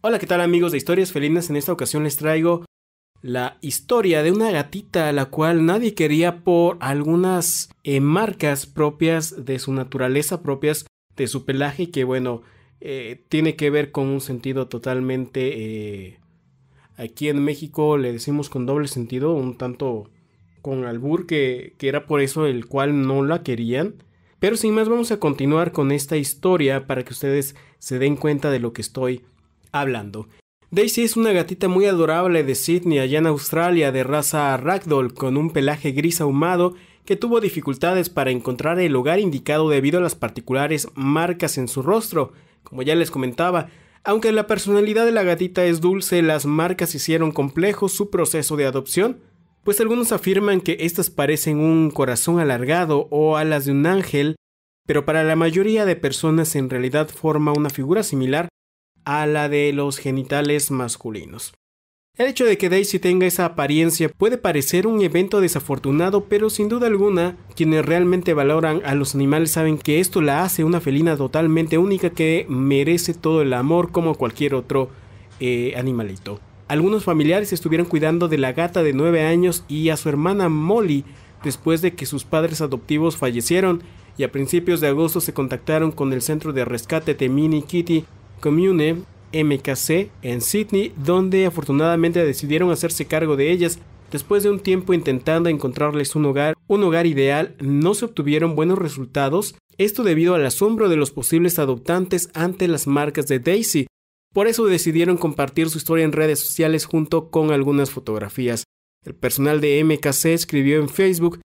Hola, ¿qué tal amigos de Historias Felinas? En esta ocasión les traigo la historia de una gatita a la cual nadie quería por algunas eh, marcas propias de su naturaleza, propias de su pelaje, que bueno, eh, tiene que ver con un sentido totalmente... Eh, aquí en México le decimos con doble sentido, un tanto con albur, que, que era por eso el cual no la querían. Pero sin más vamos a continuar con esta historia para que ustedes se den cuenta de lo que estoy hablando. Daisy es una gatita muy adorable de Sydney allá en Australia de raza ragdoll con un pelaje gris ahumado que tuvo dificultades para encontrar el hogar indicado debido a las particulares marcas en su rostro, como ya les comentaba. Aunque la personalidad de la gatita es dulce, las marcas hicieron complejo su proceso de adopción, pues algunos afirman que estas parecen un corazón alargado o alas de un ángel, pero para la mayoría de personas en realidad forma una figura similar a la de los genitales masculinos. El hecho de que Daisy tenga esa apariencia puede parecer un evento desafortunado, pero sin duda alguna, quienes realmente valoran a los animales saben que esto la hace una felina totalmente única que merece todo el amor como cualquier otro eh, animalito. Algunos familiares estuvieron cuidando de la gata de 9 años y a su hermana Molly después de que sus padres adoptivos fallecieron y a principios de agosto se contactaron con el centro de rescate de Mini Kitty Comune MKC en Sydney, donde afortunadamente decidieron hacerse cargo de ellas. Después de un tiempo intentando encontrarles un hogar, un hogar ideal, no se obtuvieron buenos resultados, esto debido al asombro de los posibles adoptantes ante las marcas de Daisy. Por eso decidieron compartir su historia en redes sociales junto con algunas fotografías. El personal de MKC escribió en Facebook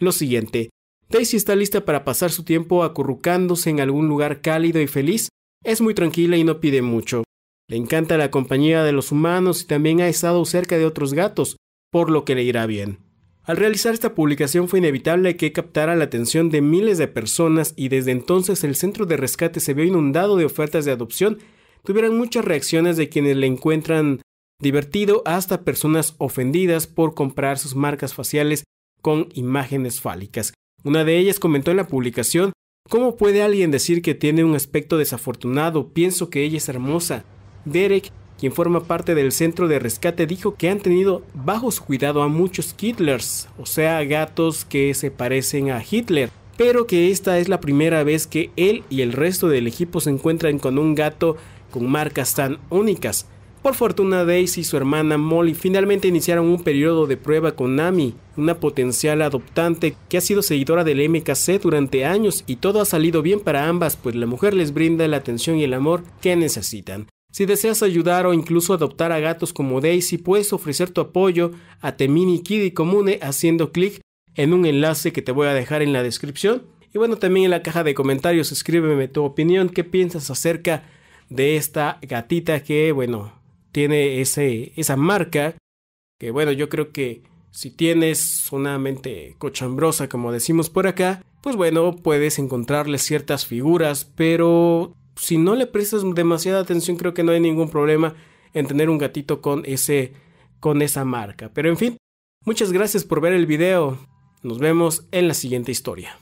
lo siguiente. Daisy está lista para pasar su tiempo acurrucándose en algún lugar cálido y feliz es muy tranquila y no pide mucho. Le encanta la compañía de los humanos y también ha estado cerca de otros gatos, por lo que le irá bien. Al realizar esta publicación fue inevitable que captara la atención de miles de personas y desde entonces el centro de rescate se vio inundado de ofertas de adopción. Tuvieron muchas reacciones de quienes le encuentran divertido hasta personas ofendidas por comprar sus marcas faciales con imágenes fálicas. Una de ellas comentó en la publicación ¿Cómo puede alguien decir que tiene un aspecto desafortunado? Pienso que ella es hermosa. Derek, quien forma parte del centro de rescate, dijo que han tenido bajo su cuidado a muchos Hitlers, o sea, gatos que se parecen a Hitler, pero que esta es la primera vez que él y el resto del equipo se encuentran con un gato con marcas tan únicas. Por fortuna, Daisy y su hermana Molly finalmente iniciaron un periodo de prueba con Nami, una potencial adoptante que ha sido seguidora del MKC durante años y todo ha salido bien para ambas, pues la mujer les brinda la atención y el amor que necesitan. Si deseas ayudar o incluso adoptar a gatos como Daisy, puedes ofrecer tu apoyo a Temini Kitty Comune haciendo clic en un enlace que te voy a dejar en la descripción. Y bueno, también en la caja de comentarios escríbeme tu opinión, qué piensas acerca de esta gatita que, bueno, tiene esa marca, que bueno, yo creo que si tienes una mente cochambrosa, como decimos por acá, pues bueno, puedes encontrarle ciertas figuras, pero si no le prestas demasiada atención, creo que no hay ningún problema en tener un gatito con ese con esa marca. Pero en fin, muchas gracias por ver el video. Nos vemos en la siguiente historia.